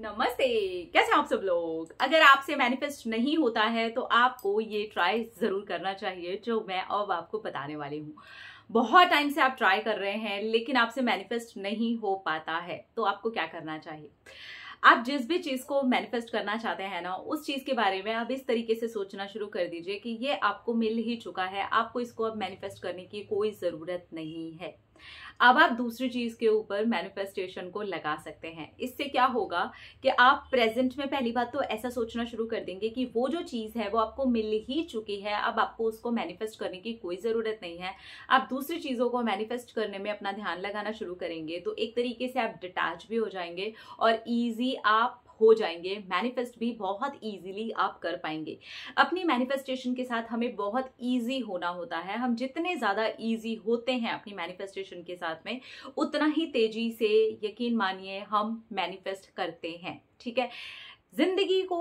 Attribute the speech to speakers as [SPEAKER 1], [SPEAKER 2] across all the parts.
[SPEAKER 1] नमस्ते कैसे आप सब लोग अगर आपसे मैनिफेस्ट नहीं होता है तो आपको ये ट्राई ज़रूर करना चाहिए जो मैं अब आपको बताने वाली हूँ बहुत टाइम से आप ट्राई कर रहे हैं लेकिन आपसे मैनिफेस्ट नहीं हो पाता है तो आपको क्या करना चाहिए आप जिस भी चीज़ को मैनिफेस्ट करना चाहते हैं ना उस चीज़ के बारे में आप इस तरीके से सोचना शुरू कर दीजिए कि ये आपको मिल ही चुका है आपको इसको अब मैनिफेस्ट करने की कोई ज़रूरत नहीं है अब आप दूसरी चीज़ के ऊपर मैनिफेस्टेशन को लगा सकते हैं इससे क्या होगा कि आप प्रेजेंट में पहली बात तो ऐसा सोचना शुरू कर देंगे कि वो जो चीज़ है वो आपको मिल ही चुकी है अब आपको उसको मैनिफेस्ट करने की कोई ज़रूरत नहीं है आप दूसरी चीज़ों को मैनिफेस्ट करने में अपना ध्यान लगाना शुरू करेंगे तो एक तरीके से आप डिटैच भी हो जाएंगे और ईजी आप हो जाएंगे मैनिफेस्ट भी बहुत इजीली आप कर पाएंगे अपनी मैनिफेस्टेशन के साथ हमें बहुत ईजी होना होता है हम जितने ज़्यादा ईजी होते हैं अपनी मैनिफेस्टेशन के साथ में उतना ही तेजी से यकीन मानिए हम मैनिफेस्ट करते हैं ठीक है जिंदगी को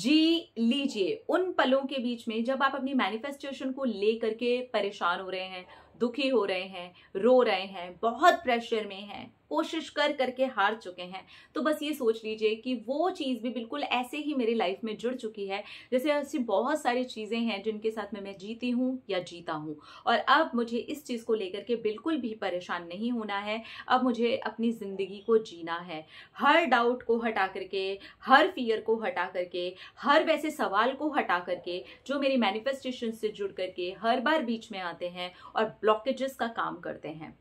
[SPEAKER 1] जी लीजिए उन पलों के बीच में जब आप अपनी मैनिफेस्टेशन को लेकर के परेशान हो रहे हैं दुखी हो रहे हैं रो रहे हैं बहुत प्रेशर में हैं कोशिश कर करके हार चुके हैं तो बस ये सोच लीजिए कि वो चीज़ भी बिल्कुल ऐसे ही मेरी लाइफ में जुड़ चुकी है जैसे ऐसी बहुत सारी चीज़ें हैं जिनके साथ में मैं जीती हूँ या जीता हूँ और अब मुझे इस चीज़ को लेकर के बिल्कुल भी परेशान नहीं होना है अब मुझे अपनी ज़िंदगी को जीना है हर डाउट को हटा करके हर फियर को हटा करके हर वैसे सवाल को हटा करके जो मेरी मैनिफेस्टेशन से जुड़ करके हर बार बीच में आते हैं और ब्लॉकेजेस का काम करते हैं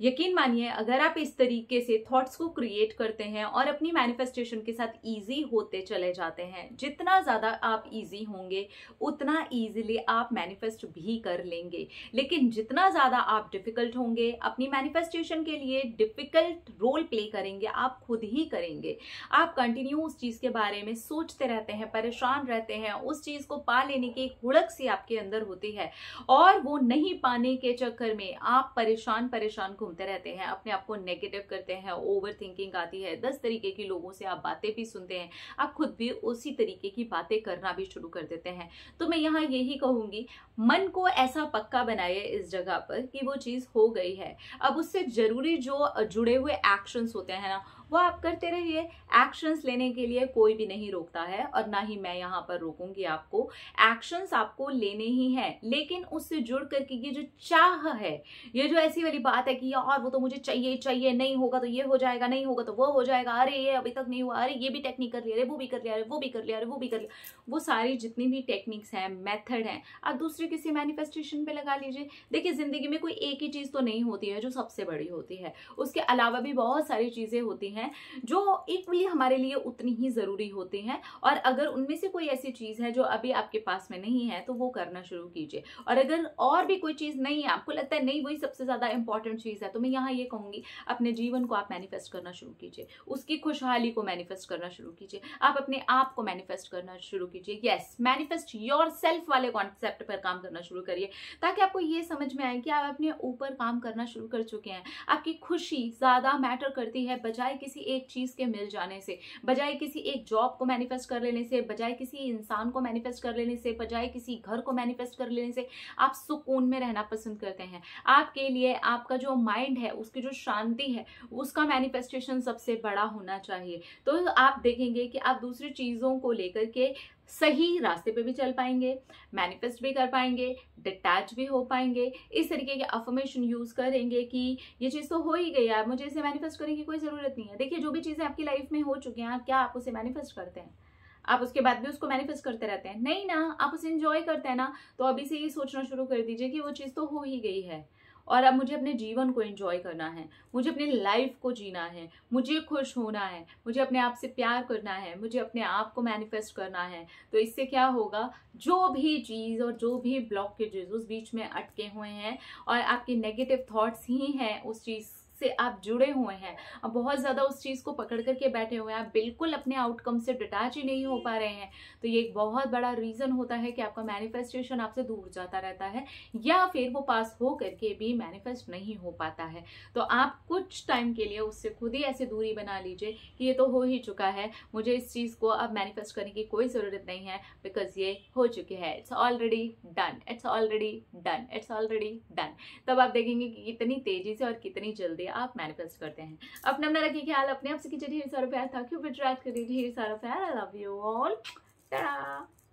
[SPEAKER 1] यकीन मानिए अगर आप इस तरीके से थॉट्स को क्रिएट करते हैं और अपनी मैनिफेस्टेशन के साथ इजी होते चले जाते हैं जितना ज़्यादा आप इजी होंगे उतना इजीली आप मैनिफेस्ट भी कर लेंगे लेकिन जितना ज़्यादा आप डिफ़िकल्ट होंगे अपनी मैनिफेस्टेशन के लिए डिफ़िकल्ट रोल प्ले करेंगे आप खुद ही करेंगे आप कंटिन्यू उस चीज़ के बारे में सोचते रहते हैं परेशान रहते हैं उस चीज़ को पा लेने की एक हुड़क सी आपके अंदर होती है और वो नहीं पाने के चक्कर में आप परेशान परेशान को घूमते रहते हैं अपने आप को नेगेटिव करते हैं ओवर थिंकिंग आती है दस तरीके की लोगों से आप बातें भी सुनते हैं आप खुद भी उसी तरीके की बातें करना भी शुरू कर देते हैं तो मैं यहाँ यही कहूँगी मन को ऐसा पक्का बनाइए इस जगह पर कि वो चीज़ हो गई है अब उससे ज़रूरी जो जुड़े हुए एक्शंस होते हैं ना वो आप करते रहिए एक्शंस लेने के लिए कोई भी नहीं रोकता है और ना ही मैं यहाँ पर रोकूंगी आपको एक्शंस आपको लेने ही हैं लेकिन उससे जुड़ करके ये जो चाह है ये जो ऐसी वाली बात है कि यार वो तो मुझे चाहिए चाहिए नहीं होगा तो ये हो जाएगा नहीं होगा तो वो हो जाएगा अरे ये अभी तक नहीं हुआ अरे ये भी टेक्निक कर लिया अरे वो भी कर लिया अरे वो भी कर लिया अरे वो भी कर लिया वो सारी जितनी भी टेक्निक्स हैं मैथड हैं आप दूसरे किसी मैनिफेस्टेशन पर लगा लीजिए देखिए जिंदगी में कोई एक ही चीज़ तो नहीं होती है जो सबसे बड़ी होती है उसके अलावा भी बहुत सारी चीज़ें होती हैं हैं जो इक्वली हमारे लिए उतनी ही ज़रूरी होती हैं और अगर उनमें से कोई ऐसी चीज़ है जो अभी आपके पास में नहीं है तो वो करना शुरू कीजिए और अगर और भी कोई चीज़ नहीं है आपको लगता है नहीं वही सबसे ज़्यादा इंपॉर्टेंट चीज़ है तो मैं यहाँ ये कहूंगी अपने जीवन को आप मैनिफेस्ट करना शुरू कीजिए उसकी खुशहाली को मैनिफेस्ट करना शुरू कीजिए आप अपने आप को मैनिफेस्ट करना शुरू कीजिए यस मैनिफेस्ट योर सेल्फ वाले कॉन्सेप्ट पर काम करना शुरू करिए ताकि आपको ये समझ में आए कि आप अपने ऊपर काम करना शुरू कर चुके हैं आपकी खुशी ज़्यादा मैटर करती है बजाय कि किसी एक चीज़ के मिल जाने से बजाय किसी एक जॉब को मैनिफेस्ट कर लेने से बजाय किसी इंसान को मैनिफेस्ट कर लेने से बजाय किसी घर को मैनिफेस्ट कर लेने से आप सुकून में रहना पसंद करते हैं आपके लिए आपका जो माइंड है उसकी जो शांति है उसका मैनिफेस्टेशन सबसे बड़ा होना चाहिए तो आप देखेंगे कि आप दूसरी चीज़ों को लेकर के सही रास्ते पे भी चल पाएंगे मैनिफेस्ट भी कर पाएंगे डिटैच भी हो पाएंगे इस तरीके के अफॉर्मेशन यूज़ करेंगे कि ये चीज़ तो हो ही गई है मुझे इसे मैनिफेस्ट करने की कोई ज़रूरत नहीं है देखिए जो भी चीज़ें आपकी लाइफ में हो चुकी हैं क्या आप उसे मैनिफेस्ट करते हैं आप उसके बाद भी उसको मैनिफेस्ट करते रहते हैं नहीं ना आप उसे इंजॉय करते हैं ना तो अभी से ये सोचना शुरू कर दीजिए कि वो चीज़ तो हो ही गई है और अब मुझे अपने जीवन को एंजॉय करना है मुझे अपनी लाइफ को जीना है मुझे खुश होना है मुझे अपने आप से प्यार करना है मुझे अपने आप को मैनिफेस्ट करना है तो इससे क्या होगा जो भी चीज़ और जो भी ब्लॉकेजेस उस बीच में अटके हुए हैं और आपके नेगेटिव थाट्स ही हैं उस चीज़ से आप जुड़े हुए हैं आप बहुत ज़्यादा उस चीज़ को पकड़ करके बैठे हुए हैं आप बिल्कुल अपने आउटकम से डिटैच ही नहीं हो पा रहे हैं तो ये एक बहुत बड़ा रीज़न होता है कि आपका मैनिफेस्टेशन आपसे दूर जाता रहता है या फिर वो पास हो करके भी मैनिफेस्ट नहीं हो पाता है तो आप कुछ टाइम के लिए उससे खुद ही ऐसी दूरी बना लीजिए कि ये तो हो ही चुका है मुझे इस चीज़ को अब मैनिफेस्ट करने की कोई ज़रूरत नहीं है बिकॉज ये हो चुके हैं it's already done it's already done it's already done तब आप देखेंगे कि कितनी तेज़ी से और कितनी जल्दी लिए आप मैनिफेस्ट करते हैं अपने अपना रखिए ख्याल अपने आप से कीजिए ढेर सारा प्यार था क्यों अट्रैक्ट करिए ढेर सारा प्यार I love you all Tata